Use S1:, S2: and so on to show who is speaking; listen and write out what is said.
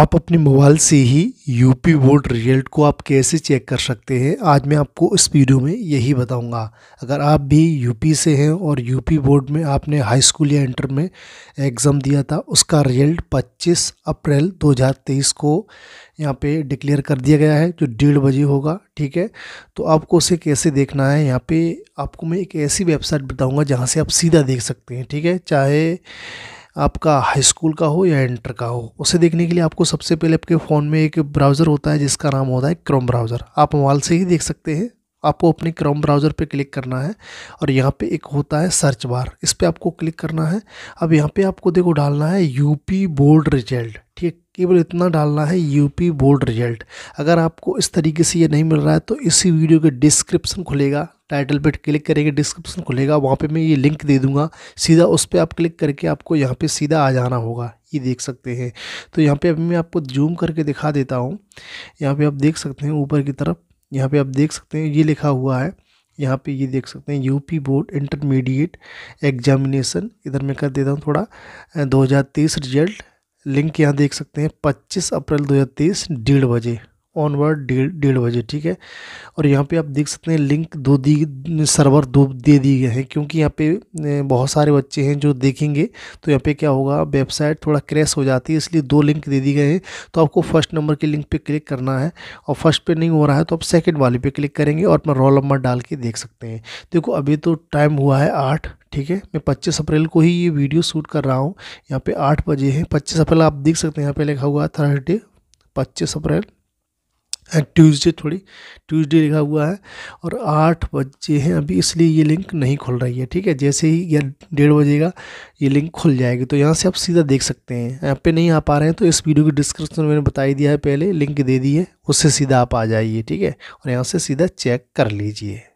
S1: आप अपने मोबाइल से ही यूपी बोर्ड रिजल्ट को आप कैसे चेक कर सकते हैं आज मैं आपको इस वीडियो में यही बताऊंगा अगर आप भी यूपी से हैं और यूपी बोर्ड में आपने हाई स्कूल या इंटर में एग्ज़ाम दिया था उसका रिजल्ट 25 अप्रैल 2023 को यहाँ पे डिक्लेयर कर दिया गया है जो डेढ़ बजे होगा ठीक है तो आपको उसे कैसे देखना है यहाँ पर आपको मैं एक ऐसी वेबसाइट बताऊँगा जहाँ से आप सीधा देख सकते हैं ठीक है चाहे आपका हाई स्कूल का हो या इंटर का हो उसे देखने के लिए आपको सबसे पहले आपके फ़ोन में एक ब्राउज़र होता है जिसका नाम होता है क्रोम ब्राउज़र आप मोबाइल से ही देख सकते हैं आपको अपने क्रोम ब्राउज़र पे क्लिक करना है और यहाँ पे एक होता है सर्च बार इस पर आपको क्लिक करना है अब यहाँ पर आपको देखो डालना है यूपी बोर्ड रिजल्ट ठीक है केवल इतना डालना है यूपी बोर्ड रिजल्ट अगर आपको इस तरीके से ये नहीं मिल रहा है तो इसी वीडियो के डिस्क्रिप्सन खुलेगा टाइटल पर क्लिक करेंगे डिस्क्रिप्शन खुलेगा वहाँ पे मैं ये लिंक दे दूँगा सीधा उस पर आप क्लिक करके आपको यहाँ पे सीधा आ जाना होगा ये देख सकते हैं तो यहाँ पे अभी मैं आपको जूम करके दिखा देता हूँ यहाँ पे आप देख सकते हैं ऊपर की तरफ यहाँ पे आप देख सकते हैं ये लिखा हुआ है यहाँ पे ये देख सकते हैं यूपी बोर्ड इंटरमीडिएट एग्जामिनेशन इधर मैं कर देता हूँ थोड़ा 2023 रिजल्ट लिंक यहाँ देख सकते हैं 25 अप्रैल 2023 डेढ़ बजे ऑनवर्ड डेढ़ डेढ़ बजे ठीक है और यहाँ पे आप देख सकते हैं लिंक दो दी सर्वर दो दे दिए गए हैं क्योंकि यहाँ पे बहुत सारे बच्चे हैं जो देखेंगे तो यहाँ पे क्या होगा वेबसाइट थोड़ा क्रैश हो जाती है इसलिए दो लिंक दे दिए गए हैं तो आपको फर्स्ट नंबर के लिंक पे क्लिक करना है और फर्स्ट पर नहीं हो रहा है तो आप सेकेंड वाले पे क्लिक करेंगे और अपना रोल नंबर डाल के देख सकते हैं देखो अभी तो टाइम हुआ है आठ ठीक है मैं पच्चीस अप्रैल को ही ये वीडियो शूट कर रहा हूँ यहाँ पर आठ बजे हैं पच्चीस अप्रैल आप देख सकते हैं यहाँ पर लिखा हुआ है थर्सडे पच्चीस अप्रैल ट्यूसडे थोड़ी ट्यूसडे लिखा हुआ है और आठ बजे हैं अभी इसलिए ये लिंक नहीं खुल रही है ठीक है जैसे ही या डेढ़ बजेगा ये लिंक खुल जाएगी तो यहाँ से आप सीधा देख सकते हैं यहाँ पे नहीं आ पा रहे हैं तो इस वीडियो की डिस्क्रिप्शन में मैंने बता ही दिया है पहले लिंक दे दी है उससे सीधा आप आ जाइए ठीक है और यहाँ से सीधा चेक कर लीजिए